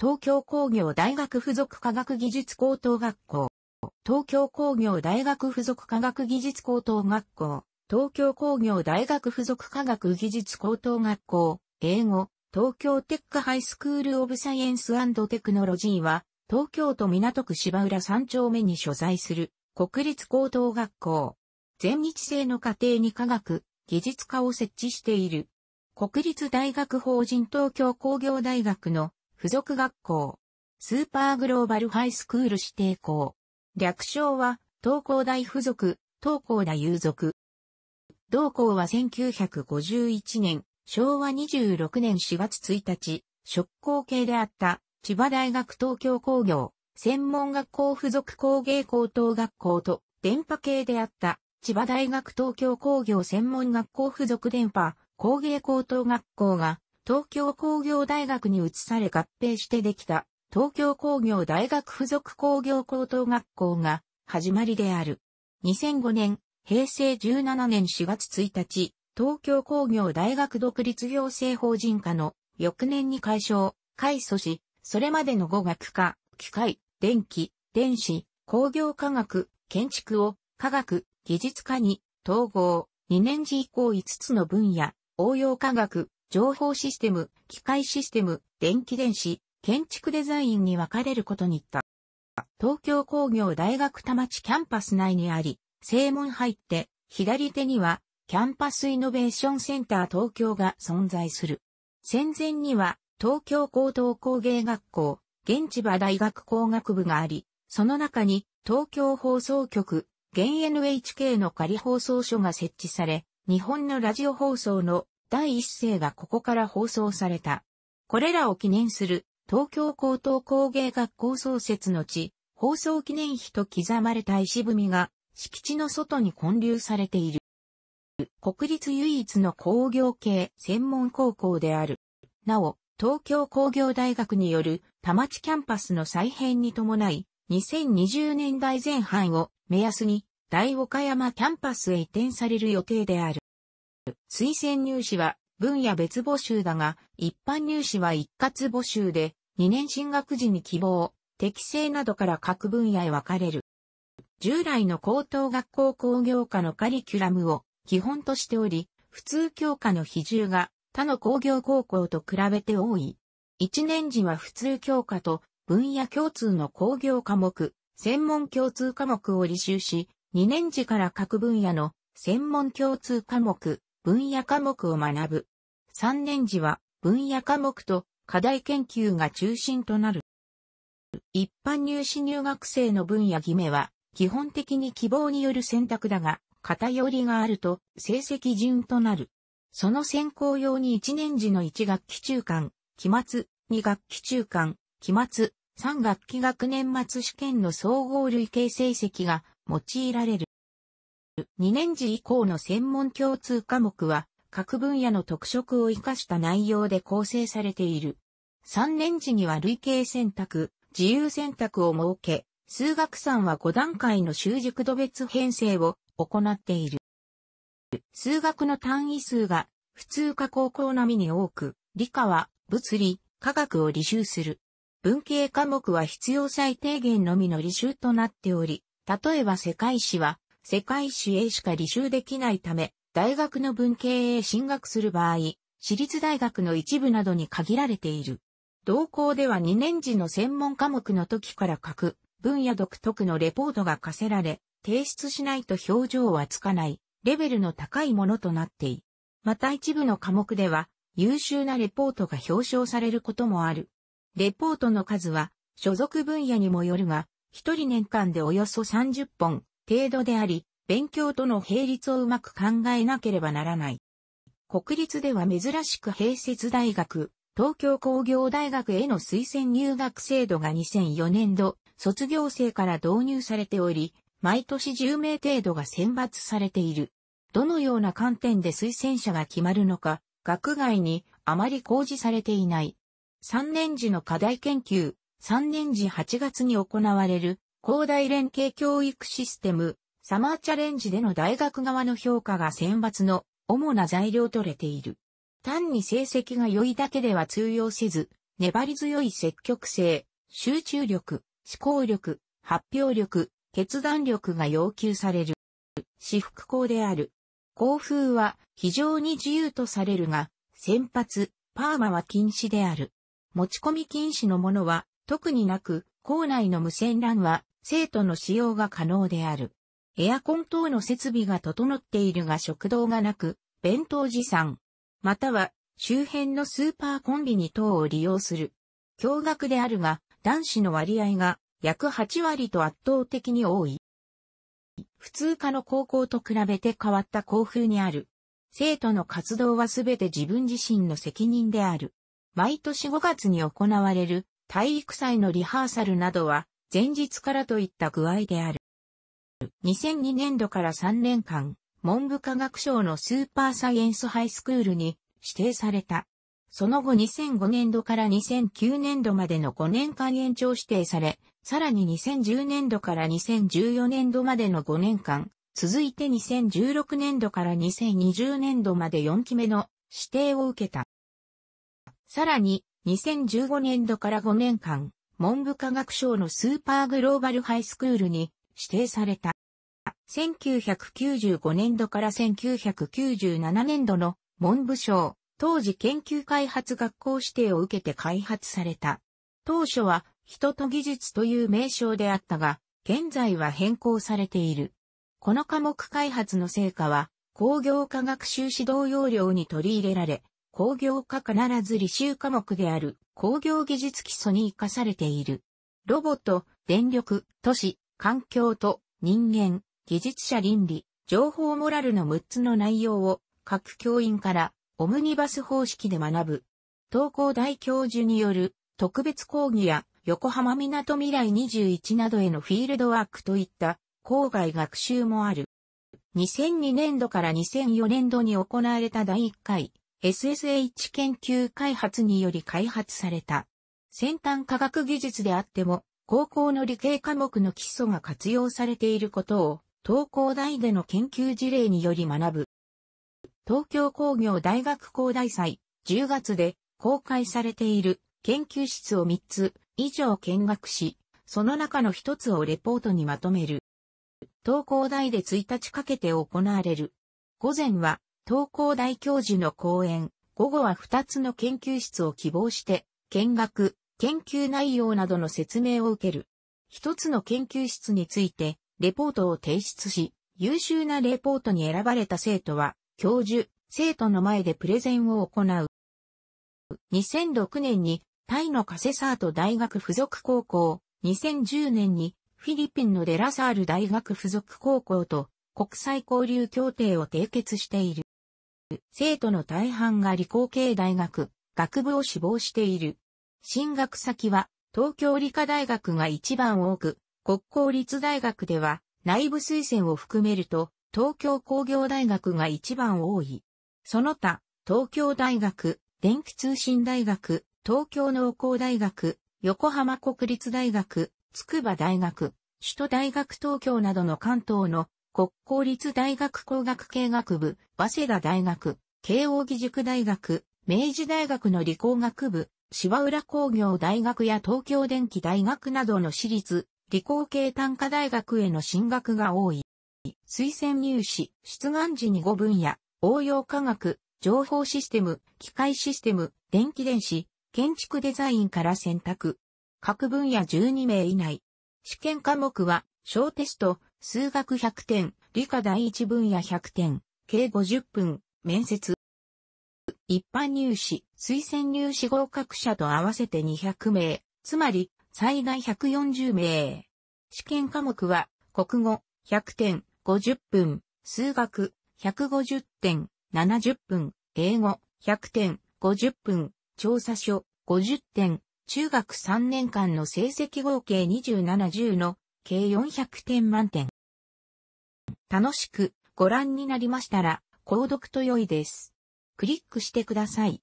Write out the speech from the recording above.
東京工業大学附属科学技術高等学校、東京工業大学附属科学技術高等学校、東京工業大学附属科学技術高等学校、英語、東京テックハイスクールオブサイエンステクノロジーは、東京都港区芝浦3丁目に所在する国立高等学校。全日制の家庭に科学、技術科を設置している。国立大学法人東京工業大学の付属学校、スーパーグローバルハイスクール指定校。略称は、東工大付属、東工大有属。同校は1951年、昭和26年4月1日、職工系であった、千葉大学東京工業、専門学校付属工芸高等学校と、電波系であった、千葉大学東京工業専門学校付属電波工芸高等学校が東京工業大学に移され合併してできた東京工業大学附属工業高等学校が始まりである。2005年、平成17年4月1日、東京工業大学独立行政法人化の翌年に解消、改組し、それまでの語学科、機械、電気、電子、工業科学、建築を科学、技術科に統合、2年次以降5つの分野、応用科学、情報システム、機械システム、電気電子、建築デザインに分かれることにった。東京工業大学田町キャンパス内にあり、正門入って、左手には、キャンパスイノベーションセンター東京が存在する。戦前には、東京高等工芸学校、現地場大学工学部があり、その中に、東京放送局、現 NHK の仮放送所が設置され、日本のラジオ放送の第一声がここから放送された。これらを記念する東京高等工芸学校創設の地、放送記念碑と刻まれた石踏みが敷地の外に建立されている。国立唯一の工業系専門高校である。なお、東京工業大学による多摩地キャンパスの再編に伴い、2020年代前半を目安に大岡山キャンパスへ移転される予定である。る推薦入試は分野別募集だが、一般入試は一括募集で、2年進学時に希望、適正などから各分野へ分かれる。従来の高等学校工業科のカリキュラムを基本としており、普通教科の比重が他の工業高校と比べて多い。1年時は普通教科と分野共通の工業科目、専門共通科目を履修し、2年時から各分野の専門共通科目、分野科目を学ぶ。3年時は分野科目と課題研究が中心となる。一般入試入学生の分野決めは基本的に希望による選択だが、偏りがあると成績順となる。その選考用に1年時の1学期中間、期末、2学期中間、期末、3学期学年末試験の総合類型成績が用いられる。2年次以降の専門共通科目は、各分野の特色を生かした内容で構成されている。3年次には類型選択、自由選択を設け、数学3は5段階の習熟度別編成を行っている。数学の単位数が普通科高校並みに多く、理科は物理、科学を履修する。文系科目は必要最低限のみの履修となっており、例えば世界史は世界史へしか履修できないため、大学の文系へ進学する場合、私立大学の一部などに限られている。同校では2年時の専門科目の時から書く、分野独特のレポートが課せられ、提出しないと表情はつかない、レベルの高いものとなっている。また一部の科目では、優秀なレポートが表彰されることもある。レポートの数は、所属分野にもよるが、一人年間でおよそ30本、程度であり、勉強との並立をうまく考えなければならない。国立では珍しく併設大学、東京工業大学への推薦入学制度が2004年度、卒業生から導入されており、毎年10名程度が選抜されている。どのような観点で推薦者が決まるのか、学外にあまり公示されていない。3年時の課題研究、3年時8月に行われる広大連携教育システム、サマーチャレンジでの大学側の評価が選抜の主な材料とれている。単に成績が良いだけでは通用せず、粘り強い積極性、集中力、思考力、発表力、決断力が要求される。私服校である。校風は非常に自由とされるが、先発、パーマは禁止である。持ち込み禁止のものは特になく、校内の無線欄は生徒の使用が可能である。エアコン等の設備が整っているが食堂がなく、弁当持参。または、周辺のスーパーコンビニ等を利用する。驚愕であるが、男子の割合が約8割と圧倒的に多い。普通科の高校と比べて変わった校風にある。生徒の活動はすべて自分自身の責任である。毎年5月に行われる体育祭のリハーサルなどは前日からといった具合である。2002年度から3年間、文部科学省のスーパーサイエンスハイスクールに指定された。その後2005年度から2009年度までの5年間延長指定され、さらに2010年度から2014年度までの5年間、続いて2016年度から2020年度まで4期目の指定を受けた。さらに、2015年度から5年間、文部科学省のスーパーグローバルハイスクールに指定された。1995年度から1997年度の文部省、当時研究開発学校指定を受けて開発された。当初は人と技術という名称であったが、現在は変更されている。この科目開発の成果は、工業科学習指導要領に取り入れられ、工業科必ず履修科目である工業技術基礎に生かされている。ロボット、電力、都市、環境と人間、技術者倫理、情報モラルの6つの内容を各教員からオムニバス方式で学ぶ。東工大教授による特別講義や横浜港未来21などへのフィールドワークといった郊外学習もある。2002年度から2004年度に行われた第1回 SSH 研究開発により開発された。先端科学技術であっても、高校の理系科目の基礎が活用されていることを、東工大での研究事例により学ぶ。東京工業大学工大祭10月で公開されている研究室を3つ以上見学し、その中の1つをレポートにまとめる。東工大で1日かけて行われる。午前は東工大教授の講演、午後は2つの研究室を希望して、見学、研究内容などの説明を受ける。一つの研究室について、レポートを提出し、優秀なレポートに選ばれた生徒は、教授、生徒の前でプレゼンを行う。2006年に、タイのカセサート大学附属高校、2010年に、フィリピンのデラサール大学附属高校と、国際交流協定を締結している。生徒の大半が理工系大学、学部を志望している。進学先は、東京理科大学が一番多く、国公立大学では、内部推薦を含めると、東京工業大学が一番多い。その他、東京大学、電気通信大学、東京農工大学、横浜国立大学、筑波大学、首都大学東京などの関東の国公立大学工学系学部、早稲田大学、慶応義塾大学、明治大学の理工学部、芝浦工業大学や東京電機大学などの私立、理工系単科大学への進学が多い。推薦入試、出願時に5分野、応用科学、情報システム、機械システム、電気電子、建築デザインから選択。各分野12名以内。試験科目は、小テスト、数学100点、理科第一分野100点、計50分、面接。一般入試、推薦入試合格者と合わせて200名、つまり、最大140名。試験科目は、国語、100点、50分、数学、150点、70分、英語、100点、50分、調査書、50点、中学3年間の成績合計2710の計400点満点。楽しくご覧になりましたら、購読と良いです。クリックしてください。